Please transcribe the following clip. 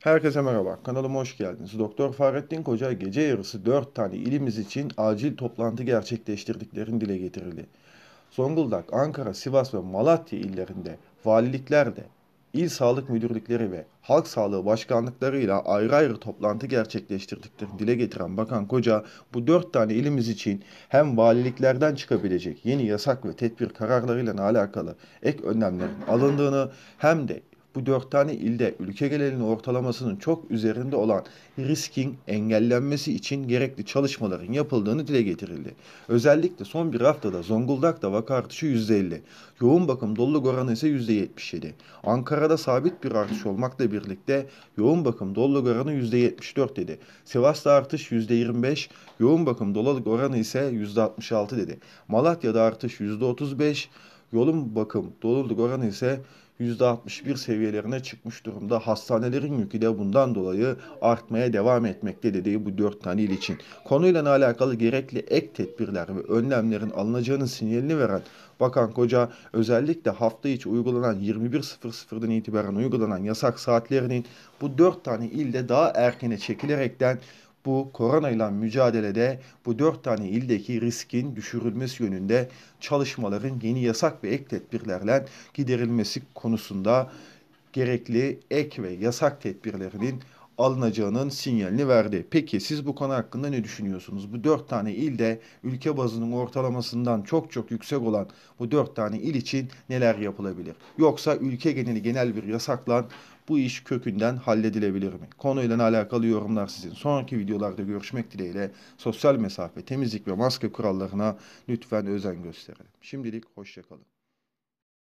Herkese merhaba, kanalıma hoş geldiniz. Doktor Fahrettin Koca gece yarısı 4 tane ilimiz için acil toplantı gerçekleştirdiklerini dile getirildi. Zonguldak, Ankara, Sivas ve Malatya illerinde valiliklerde il sağlık müdürlükleri ve halk sağlığı başkanlıklarıyla ayrı ayrı toplantı gerçekleştirdiklerini dile getiren Bakan Koca bu dört tane ilimiz için hem valiliklerden çıkabilecek yeni yasak ve tedbir kararlarıyla alakalı ek önlemlerin alındığını hem de bu dört tane ilde ülke genelinin ortalamasının çok üzerinde olan riskin engellenmesi için gerekli çalışmaların yapıldığını dile getirildi. Özellikle son bir haftada Zonguldak'ta vaka artışı %50, yoğun bakım doluluk oranı ise %77. Ankara'da sabit bir artış olmakla birlikte yoğun bakım doluluk oranı %74 dedi. Sivas'ta artış %25, yoğun bakım doluluk oranı ise %66 dedi. Malatya'da artış %35, yoğun bakım doluluk oranı ise %61 seviyelerine çıkmış durumda. Hastanelerin yükü de bundan dolayı artmaya devam etmekte dediği bu dört tane il için. Konuyla alakalı gerekli ek tedbirler ve önlemlerin alınacağının sinyalini veren Bakan Koca özellikle hafta içi uygulanan 21.00'dan itibaren uygulanan yasak saatlerinin bu dört tane ilde daha erkene çekilerekten bu koronayla mücadelede bu dört tane ildeki riskin düşürülmesi yönünde çalışmaların yeni yasak ve ek tedbirlerle giderilmesi konusunda gerekli ek ve yasak tedbirlerinin alınacağının sinyalini verdi. Peki siz bu konu hakkında ne düşünüyorsunuz? Bu dört tane ilde ülke bazının ortalamasından çok çok yüksek olan bu dört tane il için neler yapılabilir? Yoksa ülke geneli genel bir yasaklan bu iş kökünden halledilebilir mi? Konuyla alakalı yorumlar sizin. Sonraki videolarda görüşmek dileğiyle sosyal mesafe, temizlik ve maske kurallarına lütfen özen gösterelim. Şimdilik hoşçakalın.